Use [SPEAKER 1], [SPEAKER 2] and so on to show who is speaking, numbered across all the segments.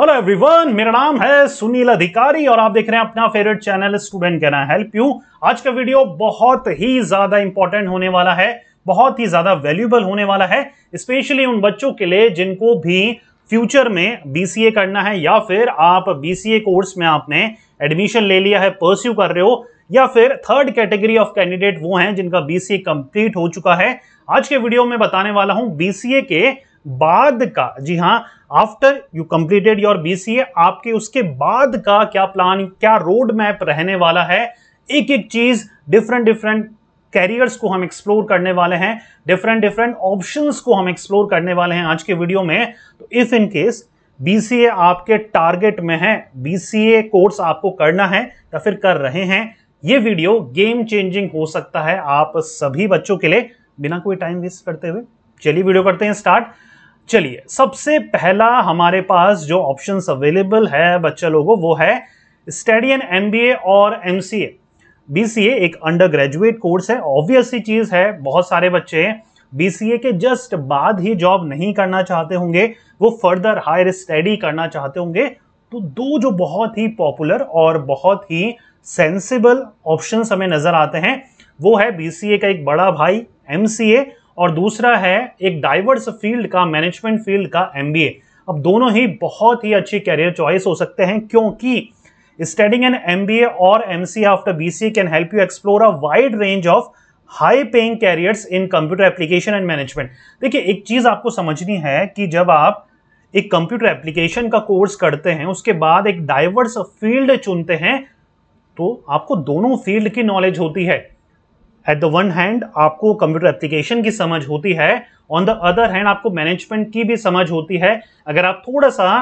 [SPEAKER 1] hello everyone मेरा नाम है सुनील अधिकारी और आप देख रहे हैं अपना favourite channel student can I help you आज का वीडियो बहुत ही ज्यादा इंपॉर्टेंट होने वाला है बहुत ही ज्यादा वैल्यूबल होने वाला है स्पेशली उन बच्चों के लिए जिनको भी फ्यूचर में बीसीए करना है या फिर आप बी कोर्स में आपने एडमिशन ले लिया है परस्यू कर रहे हो या फिर थर्ड कैटेगरी ऑफ कैंडिडेट वो हैं जिनका बी कंप्लीट हो चुका है आज के वीडियो में बताने वाला हूं बी के बाद का जी हाँ after you completed your BCA आपके उसके बाद का क्या प्लान क्या रोड मैप रहने वाला है एक एक चीज डिफरेंट डिफरेंट कैरियर्स को हम एक्सप्लोर करने वाले हैं डिफरेंट डिफरेंट ऑप्शंस को हम एक्सप्लोर करने वाले हैं आज के वीडियो में तो इफ इन केस बीसीए आपके टारगेट में है बीसीए कोर्स आपको करना है या फिर कर रहे हैं ये वीडियो गेम चेंजिंग हो सकता है आप सभी बच्चों के लिए बिना कोई टाइम वेस्ट करते हुए चलिए वीडियो करते हैं स्टार्ट चलिए सबसे पहला हमारे पास जो ऑप्शन अवेलेबल है बच्चे लोगों वो है स्टेडियन एम और एम सी एक अंडर ग्रेजुएट कोर्स है ऑब्वियसली चीज़ है बहुत सारे बच्चे बीसीए के जस्ट बाद ही जॉब नहीं करना चाहते होंगे वो फर्दर हायर स्टडी करना चाहते होंगे तो दो जो बहुत ही पॉपुलर और बहुत ही सेंसिबल ऑप्शन हमें नज़र आते हैं वो है बीसीए का एक बड़ा भाई एमसीए और दूसरा है एक डाइवर्स फील्ड का मैनेजमेंट फील्ड का एम अब दोनों ही बहुत ही अच्छी कैरियर चॉइस हो सकते हैं क्योंकि ए और M C after B C can help you explore a wide range of high paying careers in computer application and management देखिए एक चीज़ आपको समझनी है कि जब आप एक कंप्यूटर एप्लीकेशन का कोर्स करते हैं उसके बाद एक डाइवर्स फील्ड चुनते हैं तो आपको दोनों फील्ड की नॉलेज होती है एट द वन हैंड आपको कंप्यूटर एप्लीकेशन की समझ होती है ऑन द अदर हैंड आपको मैनेजमेंट की भी समझ होती है अगर आप थोड़ा सा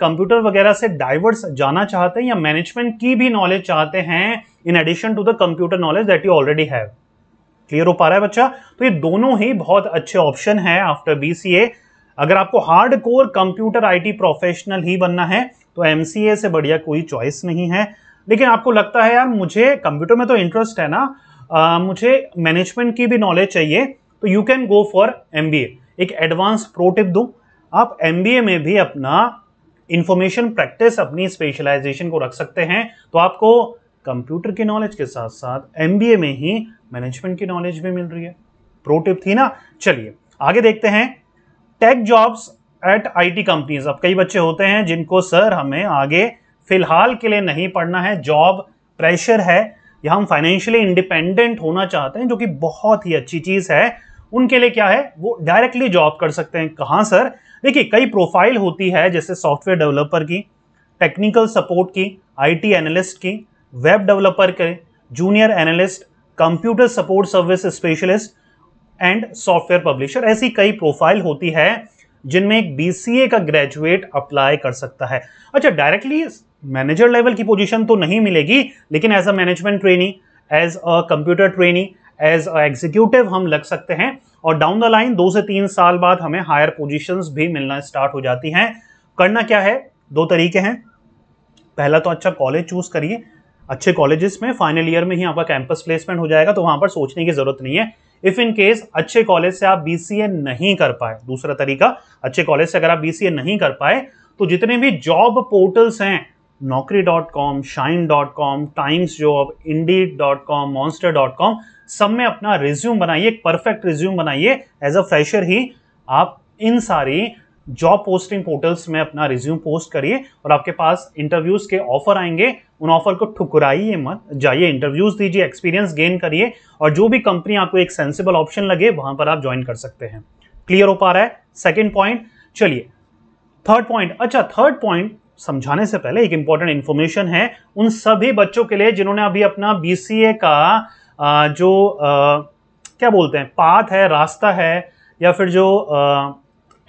[SPEAKER 1] कंप्यूटर वगैरह से डाइवर्स जाना चाहते हैं या मैनेजमेंट की भी नॉलेज चाहते हैं in addition to the computer knowledge that you already have clear हो पा रहा है बच्चा तो ये दोनों ही बहुत अच्छे ऑप्शन है आफ्टर बी अगर आपको hardcore computer I professional ही बनना है तो एम से बढ़िया कोई चॉइस नहीं है लेकिन आपको लगता है यार मुझे कंप्यूटर में तो इंटरेस्ट है ना आ, मुझे मैनेजमेंट की भी नॉलेज चाहिए तो you can go for M एक एडवांस प्रो टिप दूँ आप एम में भी अपना इंफॉर्मेशन प्रैक्टिस अपनी स्पेशलाइजेशन को रख सकते हैं तो आपको कंप्यूटर की नॉलेज के साथ साथ एम में ही मैनेजमेंट की नॉलेज भी मिल रही है प्रो टिप थी ना चलिए आगे देखते हैं tech jobs at IT companies अब कई बच्चे होते हैं जिनको सर हमें आगे फिलहाल के लिए नहीं पढ़ना है जॉब प्रेशर है या हम फाइनेंशियली इंडिपेंडेंट होना चाहते हैं जो कि बहुत ही अच्छी चीज़ है उनके लिए क्या है वो डायरेक्टली जॉब कर सकते हैं कहाँ सर देखिए कई प्रोफाइल होती है जैसे सॉफ्टवेयर डेवलपर की टेक्निकल सपोर्ट की आईटी एनालिस्ट की वेब डेवलपर के junior analyst computer support service specialist and software publisher ऐसी कई प्रोफाइल होती है जिनमें एक बी का ग्रेजुएट अप्लाई कर सकता है अच्छा डायरेक्टली मैनेजर लेवल की पोजीशन तो नहीं मिलेगी लेकिन as a management trainee as a computer trainee as a executive हम लग सकते हैं और डाउन द लाइन दो से तीन साल बाद हमें हायर पोजीशंस भी मिलना स्टार्ट हो जाती हैं करना क्या है दो तरीके हैं पहला तो अच्छा कॉलेज चूज़ करिए अच्छे कॉलेजेस में फाइनल ईयर में ही आपका कैंपस प्लेसमेंट हो जाएगा तो वहां पर सोचने की ज़रूरत नहीं है इफ़ इन केस अच्छे कॉलेज से आप बी नहीं कर पाए दूसरा तरीका अच्छे कॉलेज से अगर आप बी नहीं कर पाए तो जितने भी जॉब पोर्टल्स हैं Naukri dot com Shine dot com Times job Indeed dot com Monster dot com सब में अपना रिज्यूम बनाइए एक परफेक्ट रिज्यूम बनाइए एज अ फ्रेशर ही आप इन सारी जॉब पोस्टिंग पोर्टल्स में अपना रिज्यूम पोस्ट करिए और आपके पास इंटरव्यूज़ के ऑफर आएंगे उन ऑफर को ठुकराइए मत जाइए इंटरव्यूज़ दीजिए एक्सपीरियंस गेन करिए और जो भी कंपनी आपको एक सेंसिबल ऑप्शन लगे वहाँ पर आप ज्वाइन कर सकते हैं क्लियर हो पा रहा है सेकेंड पॉइंट चलिए थर्ड पॉइंट अच्छा थर्ड पॉइंट समझाने से पहले एक इंपॉर्टेंट इन्फॉर्मेशन है उन सभी बच्चों के लिए जिन्होंने अभी अपना बीसीए का जो क्या बोलते हैं पाथ है रास्ता है या फिर जो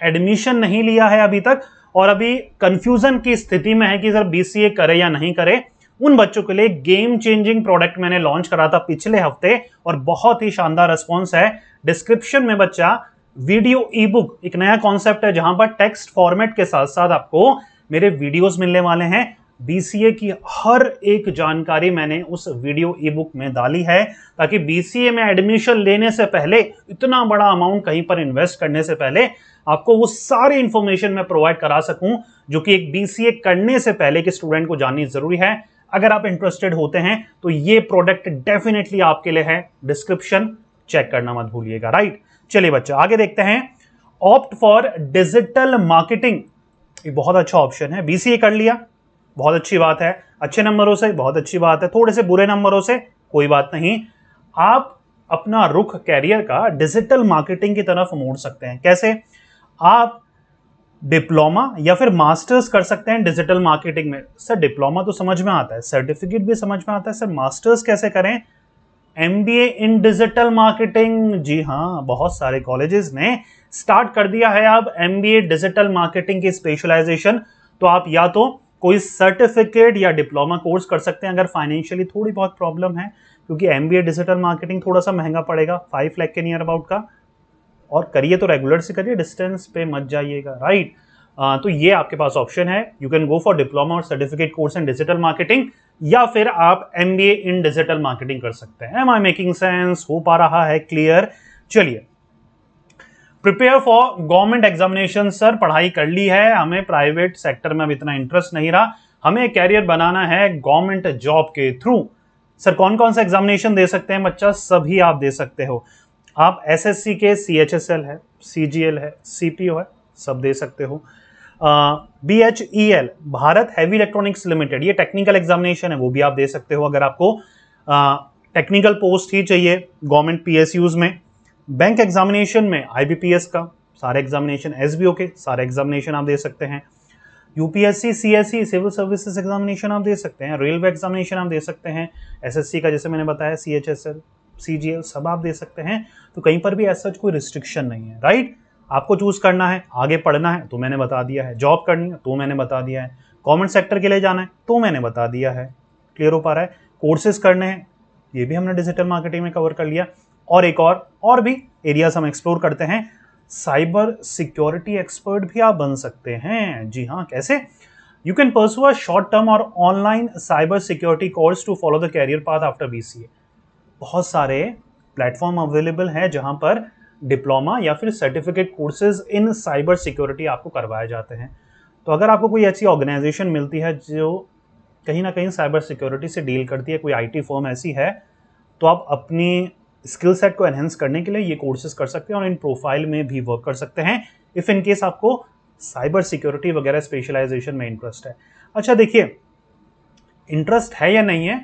[SPEAKER 1] एडमिशन नहीं लिया है अभी तक और अभी कंफ्यूजन की स्थिति में है कि सर सी करे या नहीं करे उन बच्चों के लिए गेम चेंजिंग प्रोडक्ट मैंने लॉन्च करा था पिछले हफ्ते और बहुत ही शानदार रिस्पॉन्स है डिस्क्रिप्शन में बच्चा वीडियो ई बुक एक नया कॉन्सेप्ट है जहां पर टेक्स्ट फॉर्मेट के साथ साथ आपको मेरे वीडियोस मिलने वाले हैं बीसीए की हर एक जानकारी मैंने उस वीडियो ई बुक में डाली है ताकि बीसीए में एडमिशन लेने से पहले इतना बड़ा अमाउंट कहीं पर इन्वेस्ट करने से पहले आपको वो सारी इंफॉर्मेशन मैं प्रोवाइड करा सकूं जो कि एक बीसीए करने से पहले के स्टूडेंट को जाननी जरूरी है अगर आप इंटरेस्टेड होते हैं तो ये प्रोडक्ट डेफिनेटली आपके लिए है डिस्क्रिप्शन चेक करना मत भूलिएगा राइट चलिए बच्चा आगे देखते हैं ऑप्ट फॉर डिजिटल मार्केटिंग ये बहुत अच्छा ऑप्शन है बी कर लिया बहुत अच्छी बात है अच्छे नंबरों से बहुत अच्छी बात है थोड़े से बुरे नंबरों से कोई बात नहीं आप अपना रुख कैरियर का डिजिटल मार्केटिंग की तरफ मोड़ सकते हैं कैसे आप डिप्लोमा या फिर मास्टर्स कर सकते हैं डिजिटल मार्केटिंग में सर डिप्लोमा तो समझ में आता है सर्टिफिकेट भी समझ में आता है सर मास्टर्स कैसे करें एम इन डिजिटल मार्केटिंग जी हाँ बहुत सारे कॉलेजेस ने स्टार्ट कर दिया है अब एम डिजिटल मार्केटिंग की स्पेशलाइजेशन तो आप या तो कोई सर्टिफिकेट या डिप्लोमा कोर्स कर सकते हैं अगर फाइनेंशियली थोड़ी बहुत प्रॉब्लम है क्योंकि एम डिजिटल मार्केटिंग थोड़ा सा महंगा पड़ेगा फाइव लैख के नियर अबाउट का और करिए तो रेगुलर से करिए डिस्टेंस पे मत जाइएगा राइट तो ये आपके पास ऑप्शन है you can go for diploma और certificate course in digital marketing या फिर आप M B A in digital marketing कर सकते हैं एम आई मेकिंग सेंस हो पा रहा है क्लियर चलिए prepare for government examination sir पढ़ाई कर ली है हमें प्राइवेट सेक्टर में अब इतना इंटरेस्ट नहीं रहा हमें कैरियर बनाना है गवर्नमेंट जॉब के थ्रू सर कौन कौन सा एग्जामिनेशन दे सकते हैं बच्चा सभी आप दे सकते हो आप एसएससी के सी एच एस एल है सी जी एल है सी पी ओ है सब दे सकते हो B H E L Bharat Heavy Electronics Limited ये टेक्निकल एग्जामिनेशन है वो भी आप दे सकते हो अगर आपको टेक्निकल पोस्ट ही चाहिए गवर्नमेंट पी में बैंक एग्जामिनेशन में आई का सारे एग्जामिनेशन एस के सारे एग्जामिनेशन आप दे सकते हैं UPSC CSC civil services examination आप दे सकते हैं रेलवे एग्जामिनेशन आप दे सकते हैं एसएससी का जैसे मैंने बताया C H S L C G L सब आप दे सकते हैं तो कहीं पर भी ऐसा कोई रिस्ट्रिक्शन नहीं है राइट आपको चूज़ करना है आगे पढ़ना है तो मैंने बता दिया है जॉब करनी है तो मैंने बता दिया है कॉमन सेक्टर के लिए जाना है तो मैंने बता दिया है क्लियर हो पा रहा है कोर्सेज करने हैं ये भी हमने डिजिटल मार्केटिंग में कवर कर लिया और एक और और भी एरियाज हम एक्सप्लोर करते हैं साइबर सिक्योरिटी एक्सपर्ट भी आप बन सकते हैं जी हाँ कैसे you can pursue a short term और online cyber security course to follow the career path after B बहुत सारे प्लेटफॉर्म अवेलेबल हैं जहां पर डिप्लोमा या फिर certificate courses in cyber security आपको करवाए जाते हैं तो अगर आपको कोई ऐसी ऑर्गेनाइजेशन मिलती है जो कहीं ना कहीं साइबर सिक्योरिटी से डील करती है कोई आईटी फॉर्म ऐसी है तो आप अपनी स्किल सेट को एनहेंस करने के लिए ये कोर्सेज कर सकते हैं और इन प्रोफाइल में भी वर्क कर सकते हैं इफ़ इन केस आपको साइबर सिक्योरिटी वगैरह स्पेशलाइजेशन में इंटरेस्ट है अच्छा देखिए इंटरेस्ट है या नहीं है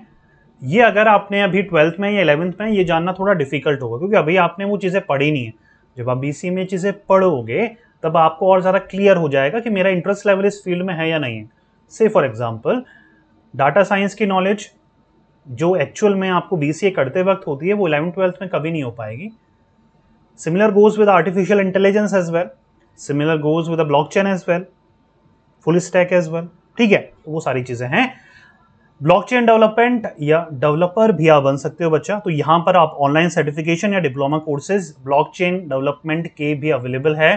[SPEAKER 1] ये अगर आपने अभी ट्वेल्थ में या इलेवंथ में ये जानना थोड़ा डिफिकल्ट होगा क्योंकि अभी आपने वो चीज़ें पढ़ी नहीं है जब आप बी में चीज़ें पढ़ोगे तब आपको और ज़्यादा क्लियर हो जाएगा कि मेरा इंटरेस्ट लेवल इस फील्ड में है या नहीं है से फॉर एग्ज़ाम्पल डाटा साइंस की नॉलेज जो एक्चुअल में आपको बी करते वक्त होती है वो इलेवंथ ट्वेल्थ में कभी नहीं हो पाएगी similar goes with artificial intelligence as well similar goes with blockchain as well full stack as well ठीक है तो वो सारी चीज़ें हैं ब्लॉकचेन डेवलपमेंट या डेवलपर भी आप बन सकते हो बच्चा तो यहाँ पर आप ऑनलाइन सर्टिफिकेशन या डिप्लोमा कोर्सेज ब्लॉकचेन डेवलपमेंट के भी अवेलेबल है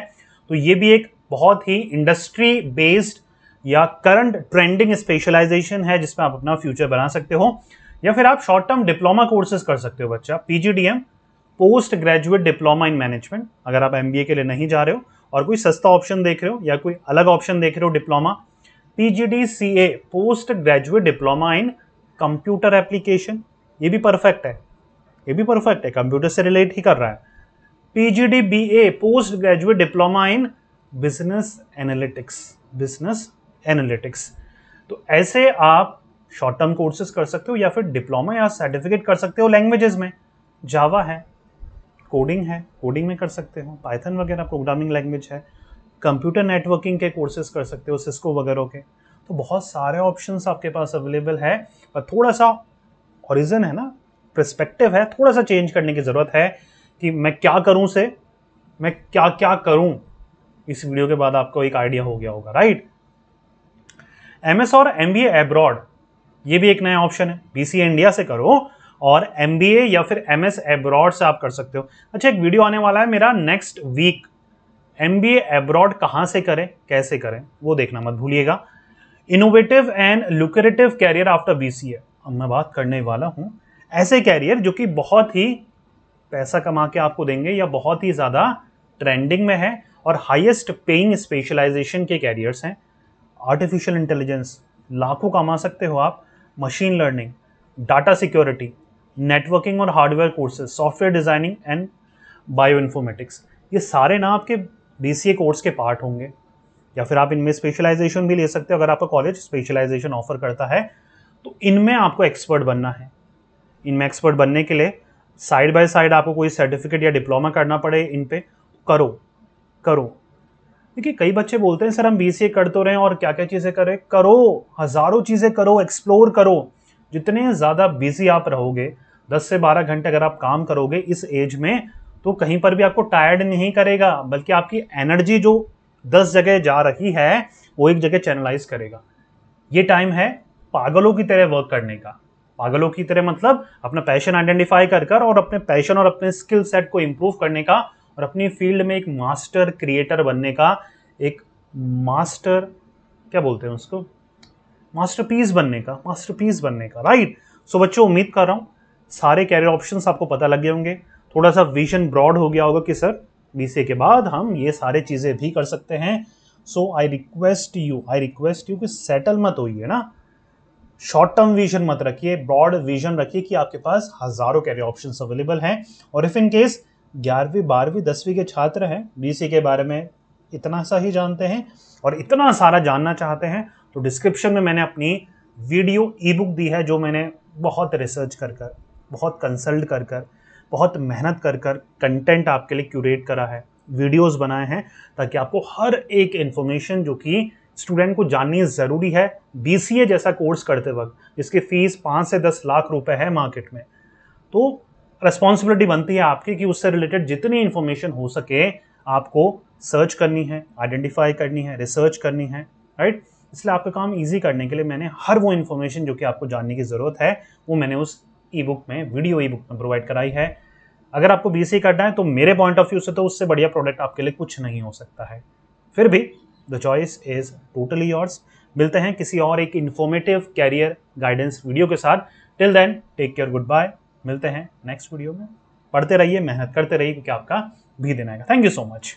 [SPEAKER 1] तो ये भी एक बहुत ही इंडस्ट्री बेस्ड या करंट ट्रेंडिंग स्पेशलाइजेशन है जिसमें आप अपना फ्यूचर बना सकते हो या फिर आप शॉर्ट टर्म डिप्लोमा कोर्सेज कर सकते हो बच्चा P post graduate diploma in management अगर आप एम के लिए नहीं जा रहे हो और कोई सस्ता ऑप्शन देख रहे हो या कोई अलग ऑप्शन देख रहे हो diploma PGDCA post graduate diploma in computer application ये भी परफेक्ट है ये भी परफेक्ट है कंप्यूटर से रिलेट ही कर रहा है a post graduate diploma in business analytics business analytics तो ऐसे आप शॉर्ट टर्म कोर्सेज कर सकते हो या फिर डिप्लोमा या सर्टिफिकेट कर सकते हो लैंग्वेजेस में जावा है कोडिंग है कोडिंग में कर सकते हो पाइथन वगैरह प्रोग्रामिंग लैंग्वेज है कंप्यूटर नेटवर्किंग के कोर्सेज कर सकते हो सिस्को वगैरह के तो बहुत सारे ऑप्शन आपके पास अवेलेबल है और थोड़ा सा ऑरिजन है ना प्रस्पेक्टिव है थोड़ा सा चेंज करने की ज़रूरत है कि मैं क्या करूं से मैं क्या क्या करूं इस वीडियो के बाद आपको एक आइडिया हो गया होगा राइट एम एस और एम बी एब्रॉड ये भी एक नया ऑप्शन है बी सी इंडिया से करो और एम बी ए या फिर एम एस एब्रॉड से आप कर सकते हो अच्छा एक वीडियो आने वाला है मेरा next week M B abroad कहाँ से करें कैसे करें वो देखना मत भूलिएगा innovative and lucrative career after B C A अब मैं बात करने वाला हूँ ऐसे कैरियर जो कि बहुत ही पैसा कमा के आपको देंगे या बहुत ही ज़्यादा ट्रेंडिंग में है और हाईएस्ट पेइंग स्पेशलाइजेशन के कैरियर्स हैं आर्टिफिशियल इंटेलिजेंस लाखों कमा सकते हो आप machine learning data security networking और hardware courses software designing and bioinformatics ये सारे ना आपके बी सी कोर्स के पार्ट होंगे या फिर आप इनमें स्पेशलाइजेशन भी ले सकते हो अगर आपका कॉलेज स्पेशलाइजेशन ऑफर करता है तो इनमें आपको एक्सपर्ट बनना है इनमें एक्सपर्ट बनने के लिए साइड बाय साइड आपको कोई सर्टिफिकेट या डिप्लोमा करना पड़े इन पर करो करो देखिए कई बच्चे बोलते हैं सर हम बी सी ए कर तो रहे हैं और क्या क्या चीज़ें करें करो हज़ारों चीज़ें करो एक्सप्लोर करो जितने ज़्यादा बिजी आप रहोगे दस से बारह घंटे अगर आप काम करोगे इस एज में तो कहीं पर भी आपको टायर्ड नहीं करेगा बल्कि आपकी एनर्जी जो दस जगह जा रही है वो एक जगह चैनलाइज करेगा ये टाइम है पागलों की तरह वर्क करने का पागलों की तरह मतलब अपना पैशन आइडेंटिफाई कर कर और अपने पैशन और अपने स्किल सेट को इम्प्रूव करने का और अपनी फील्ड में एक मास्टर क्रिएटर बनने का एक मास्टर क्या बोलते हैं उसको मास्टरपीस बनने का मास्टरपीस बनने का राइट सो बच्चों उम्मीद कर रहा हूँ सारे कैरियर ऑप्शंस आपको पता लगे होंगे थोड़ा सा विजन ब्रॉड हो गया होगा कि सर बीसे के बाद हम ये सारे चीज़ें भी कर सकते हैं so I request you I request you कि सेटल मत होइए ना शॉर्ट टर्म विजन मत रखिए ब्रॉड विजन रखिए कि आपके पास हज़ारों कैरियर ऑप्शन अवेलेबल हैं और इफ़ इन केस ग्यारहवीं बारहवीं दसवीं के छात्र हैं बीसी के बारे में इतना सा ही जानते हैं और इतना सारा जानना चाहते हैं तो डिस्क्रिप्शन में मैंने अपनी वीडियो ई बुक दी है जो मैंने बहुत रिसर्च कर कर बहुत कंसल्ट कर कर बहुत मेहनत कर कर कंटेंट आपके लिए क्यूरेट करा है वीडियोस बनाए हैं ताकि आपको हर एक इन्फॉर्मेशन जो कि स्टूडेंट को जाननी ज़रूरी है बी जैसा कोर्स करते वक्त जिसकी फ़ीस पाँच से दस लाख रुपए है मार्केट में तो रिस्पॉन्सिबिलिटी बनती है आपकी कि उससे रिलेटेड जितनी इन्फॉर्मेशन हो सके आपको सर्च करनी है आइडेंटिफाई करनी है रिसर्च करनी है राइट इसलिए आपका काम ईजी करने के लिए मैंने हर वो इन्फॉर्मेशन जो कि आपको जानने की ज़रूरत है वो मैंने उस ई बुक में वीडियो ई बुक में प्रोवाइड कराई है अगर आपको बी सी करना है तो मेरे पॉइंट ऑफ व्यू से तो उससे बढ़िया प्रोडक्ट आपके लिए कुछ नहीं हो सकता है फिर भी the choice is totally yours मिलते हैं किसी और एक इन्फॉर्मेटिव कैरियर गाइडेंस वीडियो के साथ till then take care goodbye मिलते हैं नेक्स्ट वीडियो में पढ़ते रहिए मेहनत करते रहिए क्योंकि आपका भी दिन आएगा थैंक यू सो मच